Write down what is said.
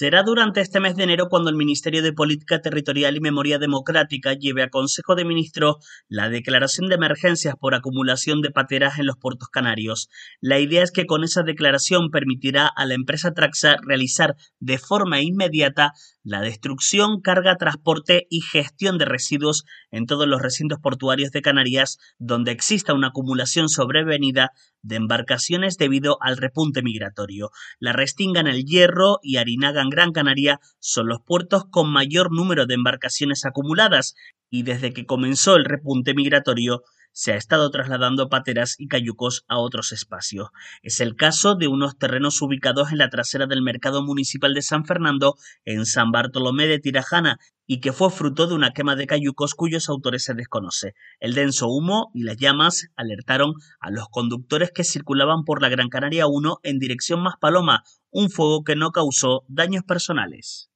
Será durante este mes de enero cuando el Ministerio de Política Territorial y Memoria Democrática lleve a Consejo de Ministros la declaración de emergencias por acumulación de pateras en los puertos canarios. La idea es que con esa declaración permitirá a la empresa Traxa realizar de forma inmediata la destrucción, carga, transporte y gestión de residuos en todos los recintos portuarios de Canarias donde exista una acumulación sobrevenida de embarcaciones debido al repunte migratorio. La Restinga en el Hierro y Arinaga en Gran Canaria son los puertos con mayor número de embarcaciones acumuladas y desde que comenzó el repunte migratorio se ha estado trasladando pateras y cayucos a otros espacios. Es el caso de unos terrenos ubicados en la trasera del mercado municipal de San Fernando, en San Bartolomé de Tirajana, y que fue fruto de una quema de cayucos cuyos autores se desconoce. El denso humo y las llamas alertaron a los conductores que circulaban por la Gran Canaria 1 en dirección Más Paloma, un fuego que no causó daños personales.